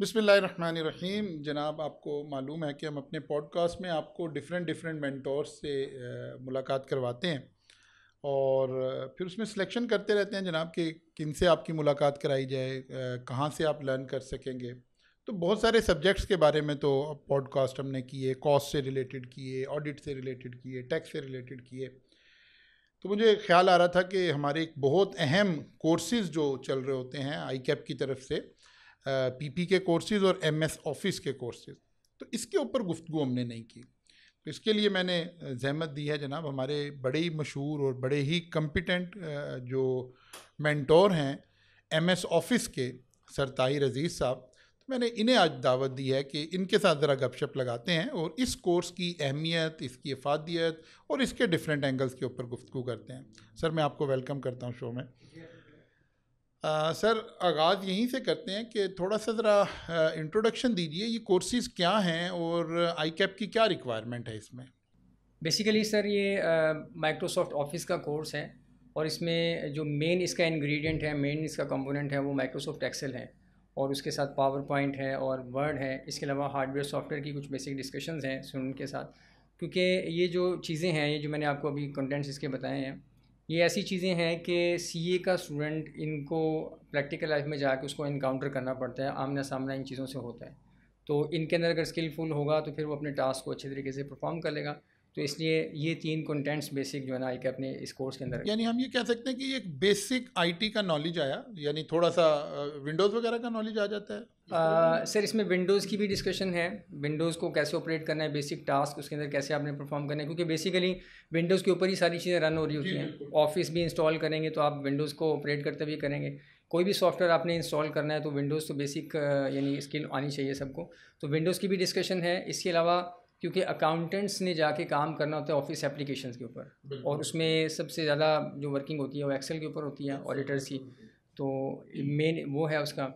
बिसमीम जनाब आपको मालूम है कि हम अपने पॉडकास्ट में आपको डिफरेंट डिफरेंट मैंटोर्स से मुलाकात करवाते हैं और फिर उसमें सिलेक्शन करते रहते हैं जनाब कि किन से आपकी मुलाकात कराई जाए कहाँ से आप लर्न कर सकेंगे तो बहुत सारे सब्जेक्ट्स के बारे में तो पॉडकास्ट हमने किए कॉस्ट से रिलेटेड किए ऑडिट से रिलेटेड किए टैक्स से रिलेटेड किए तो मुझे ख्याल आ रहा था कि हमारे एक बहुत अहम कोर्सेज जो चल रहे होते हैं आई कैप की तरफ से पीपी के कोर्सेज और एमएस ऑफिस के कोर्सेज तो इसके ऊपर गुफ्तु हमने नहीं की तो इसके लिए मैंने जहमत दी है जनाब हमारे बड़े ही मशहूर और बड़े ही कम्पिटेंट जो मैंटोर हैं एस ऑफिस के सर ताहिर अजीज़ साहब तो मैंने इन्हें आज दावत दी है कि इनके साथ ज़रा गपशप लगाते हैं और इस कोर्स की अहमियत इसकी अफादियत और इसके डिफरेंट एंगल्स के ऊपर गुफ्तु करते हैं सर मैं आपको वेलकम करता हूँ शो में आ, सर आगाज़ यहीं से करते हैं कि थोड़ा सा ज़रा इंट्रोडक्शन दीजिए ये कोर्सेज क्या हैं और आई कैप की क्या रिक्वायरमेंट है इसमें बेसिकली सर ये माइक्रोसॉफ्ट ऑफिस का कोर्स है और इसमें जो मेन इसका इंग्रेडिएंट है मेन इसका कंपोनेंट है वो माइक्रोसॉफ्ट एक्सेल है और उसके साथ पावर पॉइंट है और वर्ड है इसके अलावा हार्डवेयर सॉफ्टवेयर की कुछ बेसिक डिस्कशंस हैं स्टूडेंट के साथ क्योंकि ये जो चीज़ें हैं ये जो मैंने आपको अभी कंटेंट्स इसके बताए हैं ये ऐसी चीज़ें हैं कि ए का स्टूडेंट इनको प्रैक्टिकल लाइफ में जाके उसको इनकाउंटर करना पड़ता है आमना सामना इन चीज़ों से होता है तो इनके अंदर अगर स्किलफुल होगा तो फिर वो अपने टास्क को अच्छे तरीके से परफॉर्म कर लेगा तो इसलिए ये तीन कंटेंट्स बेसिक जो है ना एक अपने इस कोर्स के अंदर यानी हम ये कह सकते हैं कि एक बेसिक आईटी का नॉलेज आया यानी थोड़ा सा विंडोज़ वगैरह का नॉलेज आ जाता है सर सर इसमें विंडोज़ की भी डिस्कशन है विंडोज़ को कैसे ऑपरेट करना है बेसिक टास्क उसके अंदर कैसे आपने परफॉर्म करना है क्योंकि बेसिकली विंडोज़ के ऊपर ही सारी चीज़ें रन हो रही होती हैं ऑफिस भी इंस्टॉल करेंगे तो आप विंडोज़ को ऑपरेट करते हुए करेंगे कोई भी सॉफ्टवेयर आपने इंस्टॉल करना है तो विंडोज़ तो बेसिक यानी स्किल आनी चाहिए सबको तो विंडोज़ की भी डिस्कशन है इसके अलावा क्योंकि अकाउंटेंट्स ने जाके काम करना होता है ऑफिस एप्लीकेशन के ऊपर और उसमें सबसे ज़्यादा जो वर्किंग होती है वो एक्सेल के ऊपर होती है ऑडिटर्स की तो मेन वो है उसका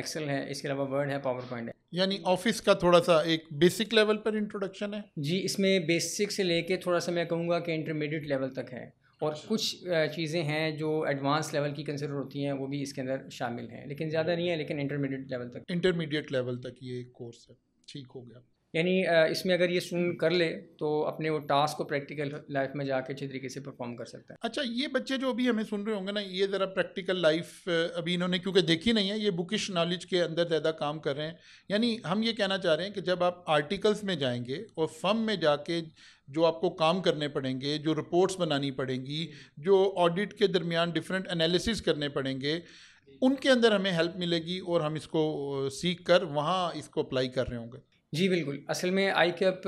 एक्सेल है इसके अलावा वर्ड है पावर पॉइंट है यानी ऑफिस का थोड़ा सा एक बेसिक लेवल पर इंट्रोडक्शन है जी इसमें बेसिक से लेके थोड़ा सा मैं कहूँगा कि इंटरमीडिएट लेवल तक है और अच्छा। कुछ चीज़ें हैं जो एडवांस लेवल की कंसिडर होती हैं वो भी इसके अंदर शामिल हैं लेकिन ज़्यादा नहीं है लेकिन इंटरमीडिएट लेवल तक इंटरमीडिएट लेवल तक ये कोर्स है ठीक हो गया यानी इसमें अगर ये सुन हम्म। कर ले तो अपने वो टास्क को प्रैक्टिकल लाइफ में जाके अच्छे तरीके से परफॉर्म कर सकता है अच्छा ये बच्चे जो अभी हमें सुन रहे होंगे ना ये ज़रा प्रैक्टिकल लाइफ अभी इन्होंने क्योंकि देखी नहीं है ये बुकिश नॉलेज के अंदर ज़्यादा काम कर रहे हैं यानी हम ये कहना चाह रहे हैं कि जब आप आर्टिकल्स में जाएंगे और फर्म में जाके जो आपको काम करने पड़ेंगे जो रिपोर्ट्स बनानी पड़ेंगी जो ऑडिट के दरमियान डिफरेंट एनालिसिस करने पड़ेंगे उनके अंदर हमें हेल्प मिलेगी और हम इसको सीख कर वहाँ इसको अप्लाई कर रहे होंगे जी बिल्कुल असल में ICAP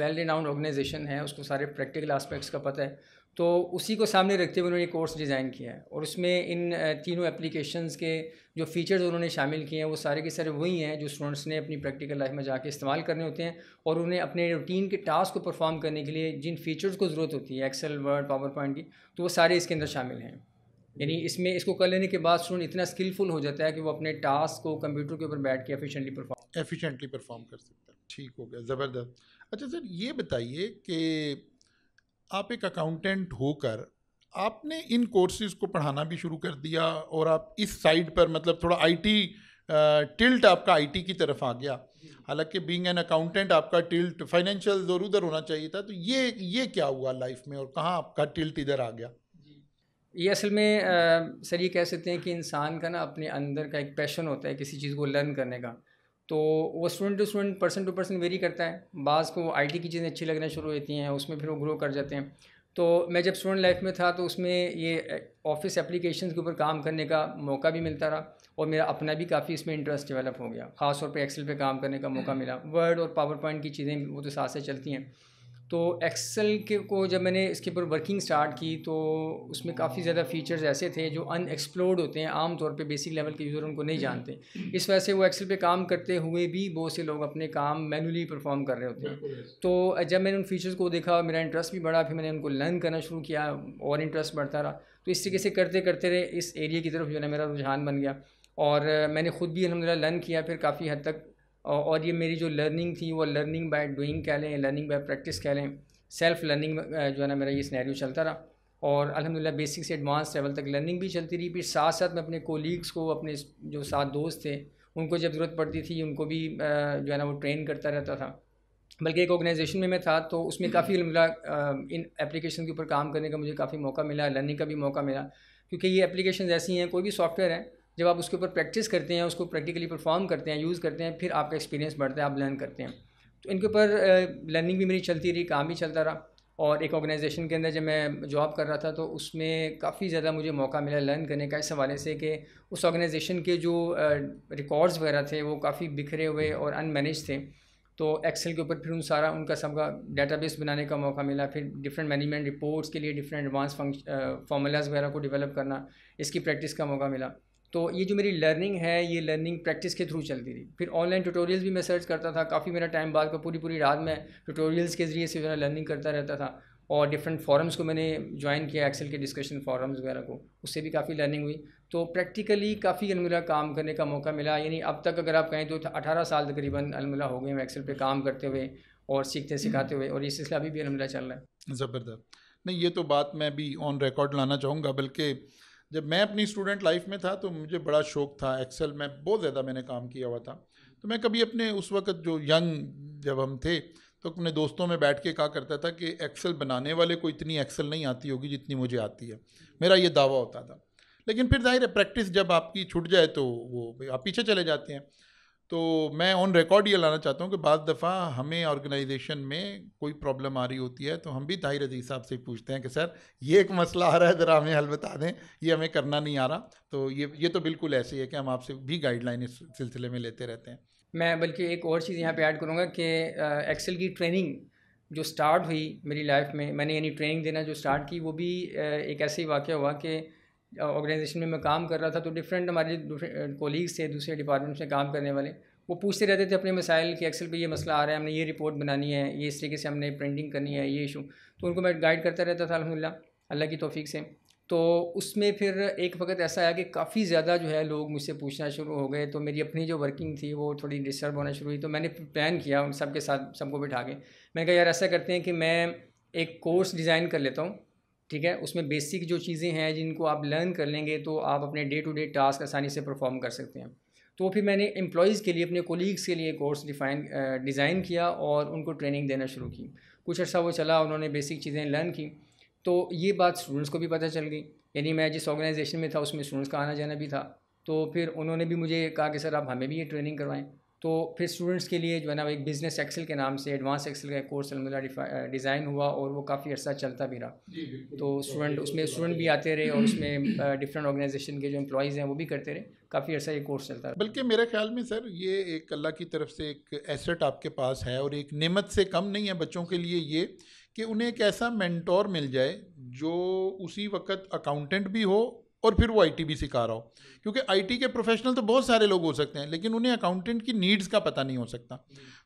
well renowned organization है उसको सारे प्रैक्टिकल आस्पेक्ट्स का पता है तो उसी को सामने रखते हुए उन्होंने कोर्स डिज़ाइन किया है और उसमें इन तीनों एप्लीकेशंस के जो फीचर्स उन्होंने शामिल किए हैं वो सारे के सारे वही हैं जो स्टूडेंट्स ने अपनी प्रैक्टिकल लाइफ में जाके इस्तेमाल करने होते हैं और उन्हें अपने रूटीन के टास्क को परफॉर्म करने के लिए जिन फीचर्स को ज़रूरत होती है एक्सेल वर्ड पावर पॉइंट की तो वो सारे इसके अंदर शामिल हैं यानी इसमें इसको कर लेने के बाद स्टूडेंट इतना स्किलफुल हो जाता है कि वो अपने टास्क को कंप्यूटर के ऊपर बैठ के एफिशिएंटली परफॉर्म एफिशिएंटली परफॉर्म कर सकता है ठीक हो गया ज़बरदस्त अच्छा सर ये बताइए कि आप एक अकाउंटेंट होकर आपने इन कोर्सेज़ को पढ़ाना भी शुरू कर दिया और आप इस साइड पर मतलब थोड़ा आईटी टिल्ट आपका आईटी की तरफ आ गया हालांकि बीइंग एन अकाउंटेंट आपका टिल्ट फाइनेंशियल ज़रूर उधर होना चाहिए था तो ये ये क्या हुआ लाइफ में और कहाँ आपका टिल्ट इधर आ गया ये असल में आ, सर ये कह सकते हैं कि इंसान का ना अपने अंदर का एक पैशन होता है किसी चीज़ को लर्न करने का तो वो student to student person to person vary करता है बाज़ को आईटी की चीज़ें अच्छी लगना शुरू होती हैं उसमें फिर वो ग्रो कर जाते हैं तो मैं जब स्टूडेंट लाइफ में था तो उसमें ये ऑफिस एप्लीकेशन के ऊपर काम करने का मौका भी मिलता रहा और मेरा अपना भी काफ़ी इसमें इंटरेस्ट डेवलप हो गया खासतौर पर एक्सेल पर काम करने का मौका हम्म। मिला वर्ड और पावर पॉइंट की चीज़ें वो तो साथ से चलती हैं तो एक्सेल के को जब मैंने इसके ऊपर वर्किंग स्टार्ट की तो उसमें काफ़ी ज़्यादा फीचर्स ऐसे थे जो अनएक्सप्लोर्ड होते हैं आम तौर पे बेसिक लेवल के यूज़र उनको नहीं हम्म। जानते इस वजह से वो एक्सेल पे काम करते हुए भी बहुत से लोग अपने काम मैनुअली परफॉर्म कर रहे होते हैं तो जब मैंने उन फीचर्स को देखा मेरा इंटरेस्ट भी बढ़ा फिर मैंने उनको लर्न करना शुरू किया और इंटरेस्ट बढ़ता रहा तो इस तरीके से करते करते रहे इस एरिए की तरफ जो है मेरा रुझान बन गया और मैंने ख़ुद भी अलहमदिल्ला लर्न किया फिर काफ़ी हद तक और ये मेरी जो लर्निंग थी वो लर्निंग बाय डूइंग कह लें लर्निंग बाय प्रैक्टिस कह लें सेल्फ लर्निंग जो है ना मेरा ये स्नैरियो चलता रहा और अलहमदिल्ला बेसिक से एडवांस लेवल तक लर्निंग भी चलती रही फिर साथ साथ मैं अपने कोलीग्स को अपने जो साथ दोस्त थे उनको जब ज़रूरत पड़ती थी उनको भी जो है ना वो ट्रेन करता रहता था बल्कि एक ऑर्गेनाइजेशन में मैं था तो उसमें काफ़ी मिला इन एप्लीकेशन के ऊपर काम करने का मुझे काफ़ी मौका मिला लर्निंग का भी मौका मिला क्योंकि ये एप्लीकेशन ऐसी हैं कोई भी सॉफ्टवेयर है जब आप उसके ऊपर प्रैक्टिस करते हैं उसको प्रैक्टिकली परफॉर्म करते हैं यूज़ करते हैं फिर आपका एक्सपीरियंस बढ़ता है आप लर्न करते हैं तो इनके ऊपर लर्निंग भी मेरी चलती रही काम भी चलता रहा और एक ऑर्गेनाइजेशन के अंदर जब मैं जॉब कर रहा था तो उसमें काफ़ी ज़्यादा मुझे मौका मिला लर्न करने का इस हवाले से कि उस ऑर्गेनाइजेशन के जो रिकॉर्ड्स वगैरह थे वो काफ़ी बिखरे हुए और अनमैनेज थे तो एक्सेल के ऊपर फिर उन सारा उनका सबका डेटाबेस बनाने का मौका मिला फिर डिफरेंट मैनेजमेंट रिपोर्ट्स के लिए डिफरेंट एडवांस फार्मूलाज वगैरह को डेवलप करना इसकी प्रैक्टिस का मौका मिला तो ये जो मेरी लर्निंग है ये लर्निंग प्रैक्टिस के थ्रू चलती रही फिर ऑनलाइन ट्यूटोरियल्स भी मैं सर्च करता था काफ़ी मेरा टाइम बाद का पूरी पूरी रात में ट्यूटोरियल्स के ज़रिए से मेरा लर्निंग करता रहता था और डिफरेंट फॉरम्स को मैंने ज्वाइन किया एक्सेल के डिस्कशन फॉरम्स वगैरह को उससे भी काफ़ी लर्निंग हुई तो प्रैक्टिकली काफ़ी अलमिला काम करने का मौका मिला यानी अब तक अगर आप कहें तो अठारह साल तकरीबन अलमिला हो गए हैं एक्सेल पर काम करते हुए और सीखते सिखाते हुए और ये सिलसिला अभी भी अलमिला चल रहा है ज़बरदस्त नहीं ये तो बात मैं भी ऑन रिकॉर्ड लाना चाहूँगा बल्कि जब मैं अपनी स्टूडेंट लाइफ में था तो मुझे बड़ा शौक था एक्सेल में बहुत ज़्यादा मैंने काम किया हुआ था तो मैं कभी अपने उस वक़्त जो यंग जब हम थे तो अपने दोस्तों में बैठ के कहा करता था कि एक्सेल बनाने वाले को इतनी एक्सेल नहीं आती होगी जितनी मुझे आती है मेरा ये दावा होता था लेकिन फिर जाहिर है प्रैक्टिस जब आपकी छूट जाए तो वो आप पीछे चले जाते हैं तो मैं ऑन रिकॉर्ड ये लाना चाहता हूँ कि बाद दफ़ा हमें ऑर्गेनाइजेशन में कोई प्रॉब्लम आ रही होती है तो हम भी ताहिर अजीज साहब से पूछते हैं कि सर ये एक मसला आ रहा है ज़रा हमें हल बता दें ये हमें करना नहीं आ रहा तो ये ये तो बिल्कुल ऐसे ही है कि हम आपसे भी गाइडलाइन इस सिलसिले में लेते रहते हैं मैं बल्कि एक और चीज़ यहाँ पर ऐड करूँगा कि एक्सेल की ट्रेनिंग जो स्टार्ट हुई मेरी लाइफ में मैंने यानी ट्रेनिंग देना जो स्टार्ट की वो भी एक ऐसे ही वाक़ हुआ कि ऑर्गेनाइजेशन में मैं काम कर रहा था तो डिफरेंट हमारे कोलीग्स थे दूसरे डिपार्टमेंट्स में काम करने वाले वो पूछते रहते थे अपने मसाइल कि एक्सेल पे ये मसला आ रहा है हमने ये रिपोर्ट बनानी है ये इस तरीके से हमने प्रिंटिंग करनी है ये इशू तो उनको मैं गाइड करता रहता था अलहमदिल्ला अल्लाह की तोफ़ी से तो उसमें फिर एक वक्त ऐसा आया कि काफ़ी ज़्यादा जो है लोग मुझसे पूछना शुरू हो गए तो मेरी अपनी जो वर्किंग थी वो थोड़ी डिस्टर्ब होना शुरू हुई तो मैंने प्लान किया उन सबके साथ सबको बिठा के मैंने कहा यार ऐसा करते हैं कि मैं एक कोर्स डिज़ाइन कर लेता हूँ ठीक है उसमें बेसिक जो चीज़ें हैं जिनको आप लर्न कर लेंगे तो आप अपने डे टू डे टास्क आसानी से परफॉर्म कर सकते हैं तो फिर मैंने एम्प्लॉज़ के लिए अपने कोलीग्स के लिए कोर्स डिफाइन डिज़ाइन किया और उनको ट्रेनिंग देना शुरू की कुछ अर्सा वो चला उन्होंने बेसिक चीज़ें लर्न की तो ये बात स्टूडेंट्स को भी पता चल गई यानी मैं जिस ऑर्गेनाइजेशन में था उसमें स्टूडेंट्स का आना जाना भी था तो फिर उन्होंने भी मुझे कहा कि सर आप हमें भी ये ट्रेनिंग करवाएं तो फिर स्टूडेंट्स के लिए जो है ना एक बिज़नेस एक्सेल के नाम से एडवांस एक्सेल का एक कोर्स अलमदा डिज़ाइन हुआ और वो काफ़ी अर्सा चलता भी रहा तो स्टूडेंट उसमें स्टूडेंट भी आते रहे और उसमें डिफरेंट ऑर्गेनाइजेशन के जो एम्प्लॉज़ हैं वो भी करते रहे काफ़ी अर्सा ये कोर्स चलता रहा बल्कि मेरे ख्याल में सर ये एक अल्लाह की तरफ से एक एसेट आपके पास है और एक नमत से कम नहीं है बच्चों के लिए ये कि उन्हें एक ऐसा मैंटोर मिल जाए जो उसी वक्त अकाउंटेंट भी हो और फिर वो आईटी भी सिखा रहा हो क्योंकि आईटी के प्रोफेशनल तो बहुत सारे लोग हो सकते हैं लेकिन उन्हें अकाउंटेंट की नीड्स का पता नहीं हो सकता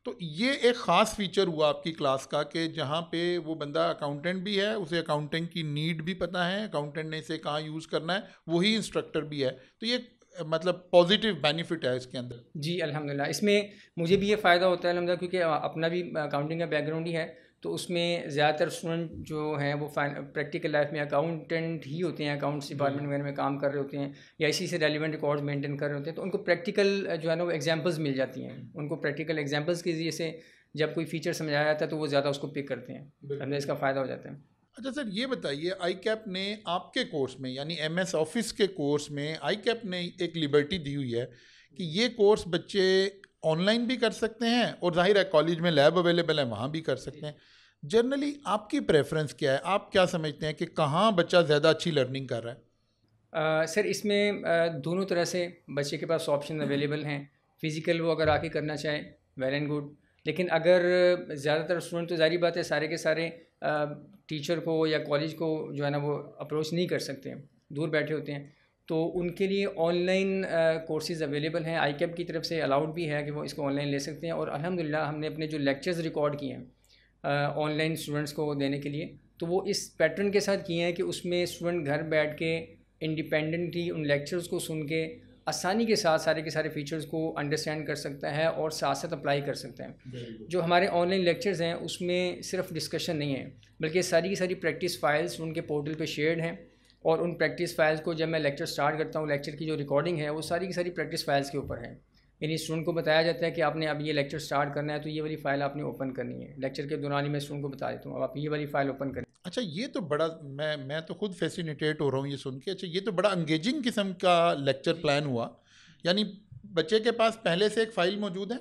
तो ये एक ख़ास फीचर हुआ आपकी क्लास का कि जहाँ पे वो बंदा अकाउंटेंट भी है उसे अकाउंटेंट की नीड भी पता है अकाउंटेंट ने इसे कहाँ यूज़ करना है वही इंस्ट्रक्टर भी है तो ये मतलब पॉजिटिव बेनिफिट है इसके अंदर जी अलहमदिल्ला इसमें मुझे भी ये फ़ायदा होता है अलहमदिल्ला क्योंकि अपना भी अकाउंटिंग का बैकग्राउंड ही है तो उसमें ज़्यादातर स्टूडेंट जो हैं वो प्रैक्टिकल लाइफ में अकाउंटेंट ही होते हैं अकाउंट्स हम्म। डिपार्टमेंट वगैरह में काम कर रहे होते हैं या इसी से रेलिवेंट रिकॉर्ड्स मेंटेन कर रहे होते हैं तो उनको प्रैक्टिकल जो है ना वो एग्जांपल्स मिल जाती हैं हम्म। उनको प्रैक्टिकल एग्जांपल्स के जरिए से जब कोई फीचर समझाया जाता है तो वो ज़्यादा उसको पिक करते हैं हमें इसका फ़ायदा हो जाता है अच्छा सर ये बताइए आई कैप ने आपके कोर्स में यानी एम ऑफिस के कोर्स में आई कैप ने एक लिबर्टी दी हुई है कि ये कोर्स बच्चे ऑनलाइन भी कर सकते हैं और जाहिर है कॉलेज में लैब अवेलेबल है वहाँ भी कर सकते हैं जनरली आपकी प्रेफरेंस क्या है आप क्या समझते हैं कि कहाँ बच्चा ज़्यादा अच्छी लर्निंग कर रहा है आ, सर इसमें दोनों तरह से बच्चे के पास ऑप्शन हम्म। अवेलेबल हैं फ़िज़िकल वो अगर आके करना चाहे वेल एंड गुड लेकिन अगर ज़्यादातर स्टूडेंट तो जारी बात है सारे के सारे आ, टीचर को या कॉलेज को जो है ना वो अप्रोच नहीं कर सकते दूर बैठे होते हैं तो उनके लिए ऑनलाइन कोर्सेज़ अवेलेबल हैं आई e की तरफ से अलाउड भी है कि वो इसको ऑनलाइन ले सकते हैं और अलहमदिल्ला हमने अपने जो लेक्चर्स रिकॉर्ड किए हैं ऑनलाइन स्टूडेंट्स को देने के लिए तो वो इस पैटर्न के साथ किए हैं कि उसमें स्टूडेंट घर बैठ के इंडिपेंडेंटली उन लेक्चर्स को सुन के आसानी के साथ सारे के सारे फीचर्स को अंडरस्टैंड कर सकता है और साथ साथ अप्लाई कर सकता है जो हमारे ऑनलाइन लेक्चर्स हैं उसमें सिर्फ डिस्कशन नहीं है बल्कि सारी की सारी प्रैक्टिस फाइल्स उनके पोर्टल पे शेयर्ड हैं और उन प्रैक्टिस फाइल्स को जब मैं लेक्चर स्टार्ट करता हूँ लेक्चर की जो रिकॉर्डिंग है वो सारी की सारी प्रैक्टिस फाइल्स के ऊपर है इन स्टूडेंट को बताया जाता है कि आपने अब ये लेक्चर स्टार्ट करना है तो ये वाली फाइल आपने ओपन करनी है लेक्चर के दौरान ही मैं स्टूडेंट को बता देता हूँ अब आप ये वाली फाइल ओपन करनी अच्छा ये तो बड़ा मैं मैं तो खुद फैसिनेटेट हो रहा हूँ ये सुन के अच्छा ये तो बड़ा अंगेजिंग किस्म का लेक्चर प्लान हुआ यानी बच्चे के पास पहले से एक फ़ाइल मौजूद है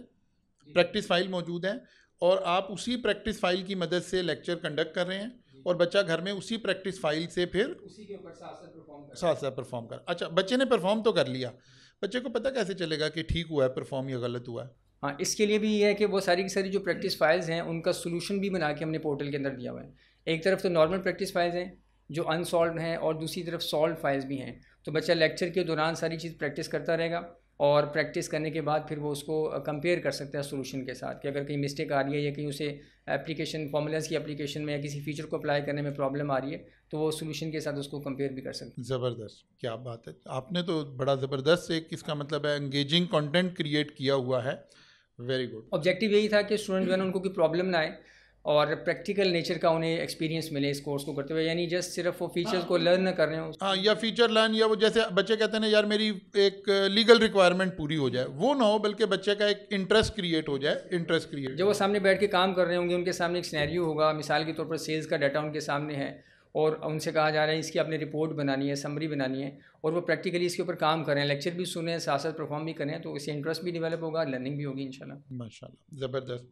प्रैक्टिस फ़ाइल मौजूद है और आप उसी प्रैक्टिस फ़ाइल की मदद से लेक्चर कंडक्ट कर रहे हैं और बच्चा घर में उसी प्रैक्टिस फाइल से फिर उसी के ऊपर साथ साथ परफॉर्म कर अच्छा बच्चे ने परफॉर्म तो कर लिया बच्चे को पता कैसे चलेगा कि ठीक हुआ है परफॉर्म या गलत हुआ है हाँ इसके लिए भी ये है कि वो सारी की सारी जो प्रैक्टिस फाइल्स हैं उनका सोल्यूशन भी बना के हमने पोर्टल के अंदर दिया हुआ है एक तरफ तो नॉर्मल प्रैक्टिस फाइल्स हैं जो अनसॉल्व हैं और दूसरी तरफ सॉल्व फाइल्स भी हैं तो बच्चा लेक्चर के दौरान सारी चीज़ प्रैक्टिस करता रहेगा और प्रैक्टिस करने के बाद फिर वो उसको कंपेयर कर सकता है सोलूशन के साथ कि अगर कहीं मिस्टेक आ रही है या कहीं उसे एप्लीकेशन फॉर्मूलाज की एप्लीकेशन में या किसी फीचर को अप्लाई करने में प्रॉब्लम आ रही है तो वो सोलूशन के साथ उसको कंपेयर भी कर सकते हैं ज़बरदस्त क्या बात है आपने तो बड़ा ज़बरदस्त एक किसका मतलब है एंगेजिंग कॉन्टेंट क्रिएट किया हुआ है वेरी गुड ऑब्जेक्टिव यही था कि स्टूडेंट जो है उनको कोई प्रॉब्लम ना आए और प्रैक्टिकल नेचर का उन्हें एक्सपीरियंस मिले इस कोर्स को करते हुए यानी जस्ट सिर्फ वो फीचर्स हाँ। को लर्न न कर रहे हो हाँ या फीचर लर्न या वो जैसे बच्चे कहते हैं ना यार मेरी एक लीगल रिक्वायरमेंट पूरी हो जाए वो ना हो बल्कि बच्चे का एक इंटरेस्ट क्रिएट हो जाए इंटरेस्ट क्रिएट जब वो सामने बैठ के काम कर रहे होंगे उनके सामने एक स्नैरियो होगा मिसाल के तौर पर सेल्स का डाटा उनके सामने है और उनसे कहा जा रहा है इसकी अपनी रिपोर्ट बनानी है समरी बनानी है और वो प्रैक्टिकली इसके ऊपर काम करें लेक्चर भी सुने साथ साथ परफॉर्म भी करें तो इससे इंटरेस्ट भी डेवलप होगा लर्निंग भी होगी इनशाला माशा ज़बरदस्त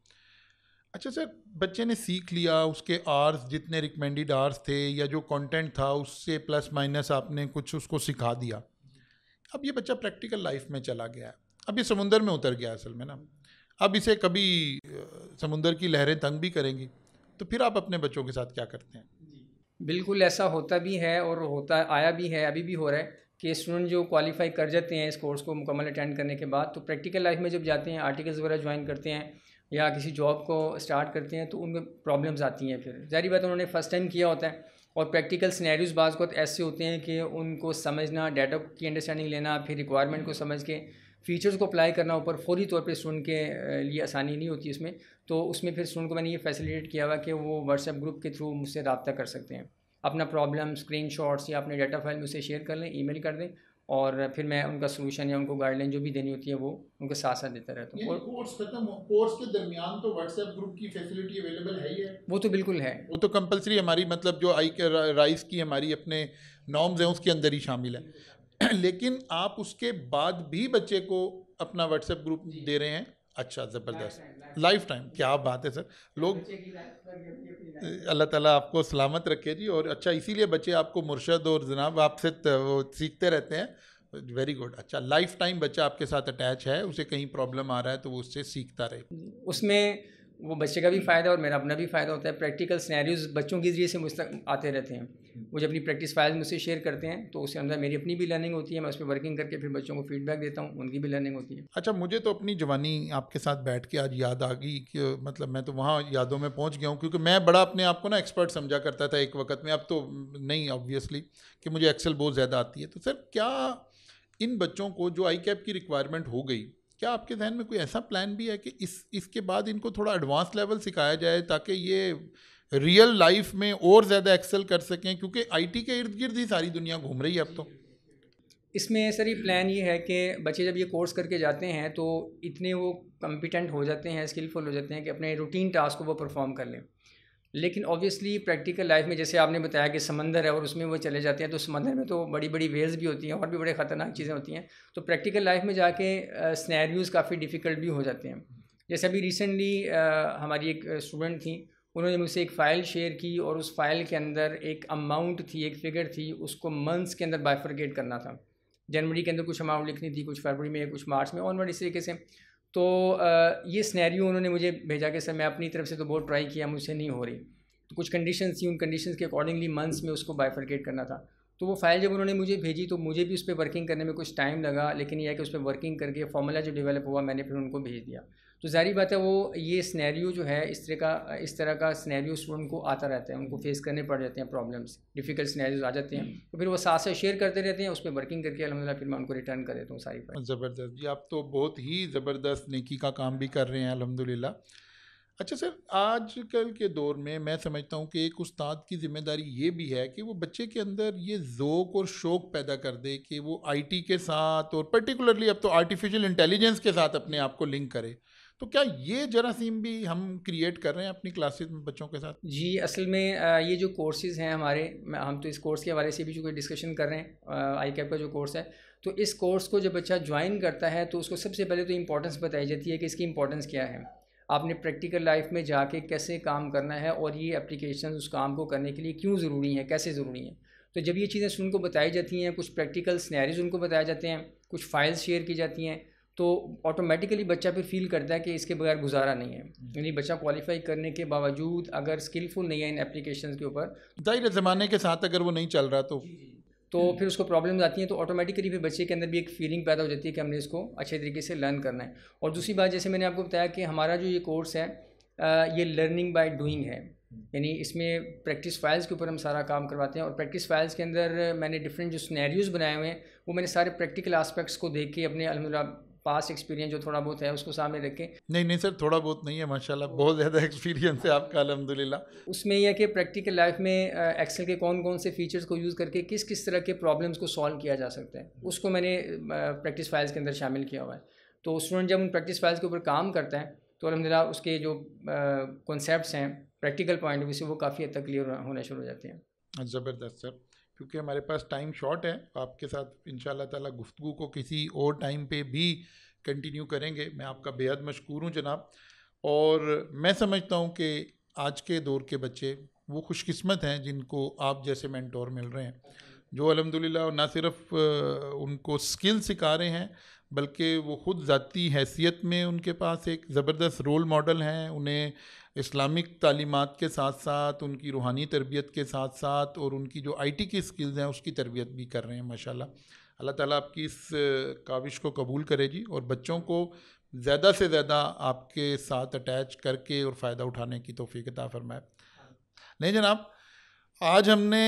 अच्छा सर बच्चे ने सीख लिया उसके आर्स जितने रिकमेंडेड आर्स थे या जो कंटेंट था उससे प्लस माइनस आपने कुछ उसको सिखा दिया अब ये बच्चा प्रैक्टिकल लाइफ में चला गया है अब ये समुंदर में उतर गया असल में ना अब इसे कभी समुंदर की लहरें तंग भी करेंगी तो फिर आप अपने बच्चों के साथ क्या करते हैं बिल्कुल ऐसा होता भी है और होता आया भी है अभी भी हो रहा है कि स्टूडेंट जो क्वालिफाई कर जाते हैं इस कोर्स को मुकम्मल अटेंड करने के बाद तो प्रैक्टिकल लाइफ में जब जाते हैं आर्टिकल्स वगैरह ज्वाइन करते हैं या किसी जॉब को स्टार्ट करते हैं तो उनमें प्रॉब्लम्स आती हैं फिर जहरी बात उन्होंने फ़र्स्ट टाइम किया होता है और प्रैक्टिकल स्नैरियोज़ बाज़ को ऐसे होते हैं कि उनको समझना डाटा की अंडरस्टैंडिंग लेना फिर रिक्वायरमेंट को समझ के फीचर्स को अप्लाई करना ऊपर फौरी तौर पर स्टूडेंट के लिए आसानी नहीं होती उसमें तो उसमें फिर स्टूडेंट को मैंने ये फैसिलिटेट किया हुआ कि वो व्हाट्सएप ग्रुप के थ्रू मुझसे रबता कर सकते हैं अपना प्रॉब्लम स्क्रीन या अपने डाटा फाइल में उसे शेयर कर लें ई कर दें और फिर मैं उनका सोलूशन या उनको गाइडलाइन जो भी देनी होती है वो उनके साथ साथ देता रहता हूँ और कोर्स खत्म के दरमियान तो व्हाट्सएप ग्रुप की फैसिलिटी अवेलेबल है ही है वो तो बिल्कुल है वो तो कंपलसरी हमारी मतलब जो आई राइस की हमारी अपने नॉर्म्स हैं उसके अंदर ही शामिल है लेकिन आप उसके बाद भी बच्चे को अपना व्हाट्सएप ग्रुप दे रहे हैं अच्छा ज़बरदस्त लाइफ टाइम क्या बात है सर लोग अल्लाह ताला आपको सलामत रखे जी और अच्छा इसीलिए बच्चे आपको मुर्शद और जनाब आपसे वो सीखते रहते हैं वेरी गुड अच्छा लाइफ टाइम बच्चा आपके साथ अटैच है उसे कहीं प्रॉब्लम आ रहा है तो वो उससे सीखता रहे उसमें वो बच्चे का भी हम्म। फ़ायदा और मेरा अपना भी फ़ायदा होता है प्रैक्टिकल स्नैरियोज बच्चों के जरिए से मुझ तक आते रहते हैं हम्म। वो जब अपनी प्रैक्टिस फाइल्स मुझसे शेयर करते हैं तो उसके अंदर मेरी अपनी भी लर्निंग होती है मैं उस पर वर्किंग करके फिर बच्चों को फीडबैक देता हूँ उनकी भी लर्निंग होती है अच्छा मुझे तो अपनी जवानी आपके साथ बैठ के आज याद आ गई कि मतलब मैं तो वहाँ यादों में पहुँच गया हूँ क्योंकि मैं बड़ा अपने आप को ना एक्सपर्ट समझा करता था एक वक्त में अब तो नहीं ऑब्वियसली कि मुझे एक्सेल बहुत ज़्यादा आती है तो सर क्या इन बच्चों को जो आई कैप की रिक्वायरमेंट हो गई क्या आपके जहन में कोई ऐसा प्लान भी है कि इस इसके बाद इनको थोड़ा एडवांस लेवल सिखाया जाए ताकि ये रियल लाइफ में और ज़्यादा एक्सेल कर सकें क्योंकि आईटी के इर्द गिर्द ही सारी दुनिया घूम रही है अब तो इसमें सर ये प्लान ये है कि बच्चे जब ये कोर्स करके जाते हैं तो इतने वो कम्पिटेंट हो जाते हैं स्किलफुल हो जाते हैं कि अपने रूटीन टास्क को वो परफॉर्म कर लें लेकिन ऑब्वियसली प्रैक्टिकल लाइफ में जैसे आपने बताया कि समंदर है और उसमें वो चले जाते हैं तो समंदर में तो बड़ी बड़ी वेव्स भी होती हैं और भी बड़े ख़तरनाक चीज़ें होती हैं तो प्रैक्टिकल लाइफ में जाके स्नैरियोज़ काफ़ी डिफ़िकल्ट भी हो जाते हैं जैसे अभी रिसेंटली हमारी एक स्टूडेंट थी उन्होंने मुझसे एक फ़ाइल शेयर की और उस फाइल के अंदर एक अमाउंट थी एक फिगर थी उसको मंथ्स के अंदर बाइफरगेट करना था जनवरी के अंदर कुछ अमाउंट लिखनी थी कुछ फरवरी में कुछ मार्च में ऑनवर्ड इस तरीके से तो ये स्नैरियो उन्होंने मुझे भेजा कि सर मैं अपनी तरफ से तो बहुत ट्राई किया मुझसे नहीं हो रही तो कुछ कंडीशन थी उन कंडीशन के अकॉर्डिंगली मंथ्स में उसको बाइफर्केट करना था तो वो फाइल जब उन्होंने मुझे भेजी तो मुझे भी उस पर वर्किंग करने में कुछ टाइम लगा लेकिन यह कि उस पर वर्किंग करके फॉर्मूला जो डेवलप हुआ मैंने फिर उनको भेज दिया तो जारी बात है वो ये स्नैरियो जो है इस तरह का इस तरह का स्नैरियो स्टूडेंट को आता रहता है उनको फेस करने पड़ जाते हैं प्रॉब्लम्स डिफिकल्ट स्नैरियोज आ जाते हैं तो फिर वो साथ से शेयर करते रहते हैं उस पर वर्किंग करके अलहमदिल्ला फिर मैं उनको रिटर्न कर देता हूँ सारी बात ज़बरदस्त जी आप तो बहुत ही ज़बरदस्त नेकी का काम भी कर रहे हैं अलहमदिल्ला अच्छा सर आजकल के दौर में मैं समझता हूँ कि एक उस्ताद की ज़िम्मेदारी ये भी है कि वो बच्चे के अंदर ये जोक और शौक़ पैदा कर दे कि वो आईटी के साथ और पर्टिकुलरली अब तो आर्टिफिशियल इंटेलिजेंस के साथ अपने आप को लिंक करे तो क्या ये जरासीम भी हम क्रिएट कर रहे हैं अपनी क्लासेस में बच्चों के साथ जी असल में ये जो कोर्सेज़ हैं हमारे हम तो इस कोर्स के हवाले से भी जो डिस्कशन कर रहे हैं आई कैप का जो कोर्स है तो इस कोर्स को जब बच्चा ज्वाइन करता है तो उसको सबसे पहले तो इंपॉर्टेंस बताई जाती है कि इसकी इंपॉर्टेंस क्या है आपने प्रैक्टिकल लाइफ में जाके कैसे काम करना है और ये एप्लीकेशन उस काम को करने के लिए क्यों ज़रूरी है कैसे ज़रूरी है तो जब ये चीज़ें उनको बताई जाती हैं कुछ प्रैक्टिकल स्नैरीज उनको बताए जाते हैं कुछ फ़ाइल्स शेयर की जाती हैं तो ऑटोमेटिकली बच्चा फिर फील करता है कि इसके बगैर गुजारा नहीं है हम्म। यानी बच्चा क्वालिफाई करने के बावजूद अगर स्किलफुल नहीं है इन एप्लीकेशन के ऊपर जाहिर ज़माने के साथ अगर वो नहीं चल रहा तो तो फिर उसको प्रॉब्लम आती हैं तो ऑटोमेटिकली फिर बच्चे के अंदर भी एक फीलिंग पैदा हो जाती है कि हमने इसको अच्छे तरीके से लर्न करना है और दूसरी बात जैसे मैंने आपको बताया कि हमारा जो ये कोर्स है ये लर्निंग बाय डूइंग है यानी इसमें प्रैक्टिस फाइल्स के ऊपर हम सारा काम करवाते हैं और प्रैक्टिस फाइल्स के अंदर मैंने डिफरेंट जो स्नैरियोज़ बनाए हुए हैं वो मैंने सारे प्रैक्टिकल आस्पेक्ट्स को देख के अपने अलहमदिल्ला पास एक्सपीरियंस जो थोड़ा बहुत है उसको सामने रखें नहीं नहीं सर थोड़ा बहुत नहीं है माशाल्लाह बहुत ज़्यादा एक्सपीरियंस है आपका अलहमदिल्ला उसमें यह है कि प्रैक्टिकल लाइफ में एक्सेल के कौन कौन से फीचर्स को यूज़ करके किस किस तरह के प्रॉब्लम्स को सॉल्व किया जा सकता है उसको मैंने प्रैक्टिस फाइल्स के अंदर शामिल किया हुआ है तो स्टूडेंट जब उन प्रैक्टिस फाइल्स के ऊपर काम करता है तो अलहमदिल्ला उसके जो कॉन्सेप्ट हैं प्रैक्टिकल पॉइंट ऑफ व्यू से वो काफ़ी हद तक क्लियर होना शुरू हो जाते हैं ज़बरदस्त सर क्योंकि हमारे पास टाइम शॉर्ट है तो आपके साथ इन ताला गुफ्तु को किसी और टाइम पे भी कंटिन्यू करेंगे मैं आपका बेहद मशहूर हूँ जनाब और मैं समझता हूँ कि आज के दौर के बच्चे वो खुशकस्मत हैं जिनको आप जैसे मैंटोर मिल रहे हैं जो अलहमदिल्ला ना सिर्फ उनको स्किल सिखा रहे हैं बल्कि वो ख़ुद ज़ाती हैसियत में उनके पास एक ज़बरदस्त रोल मॉडल हैं उन्हें इस्लामिक तालीमत के साथ साथ उनकी रूहानी तरबियत के साथ साथ और उनकी जो आई टी की स्किल्स हैं उसकी तरबियत भी कर रहे हैं माशाल्लाह अल्लाह ताला आपकी इस काविश को कबूल करे जी और बच्चों को ज़्यादा से ज़्यादा आपके साथ अटैच करके और फ़ायदा उठाने की तोफ़ीकता फरमाए नहीं जनाब आज हमने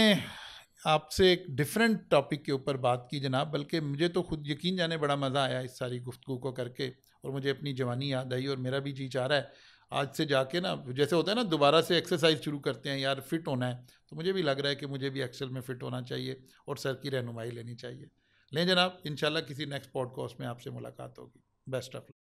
आपसे एक डिफरेंट टॉपिक के ऊपर बात की जनाब बल्कि मुझे तो खुद यकीन जाने बड़ा मज़ा आया इस सारी गुफ्तु को करके और मुझे अपनी जवानी याद आई और मेरा भी जी चाह रहा है आज से जाके ना जैसे होता है ना दोबारा से एक्सरसाइज शुरू करते हैं यार फिट होना है तो मुझे भी लग रहा है कि मुझे भी एक्सेल में फ़िट होना चाहिए और सर की रहनुमाई लेनी चाहिए लें जनाब इन किसी नेक्स्ट पॉडकास्ट में आपसे मुलाकात होगी बेस्ट ऑफ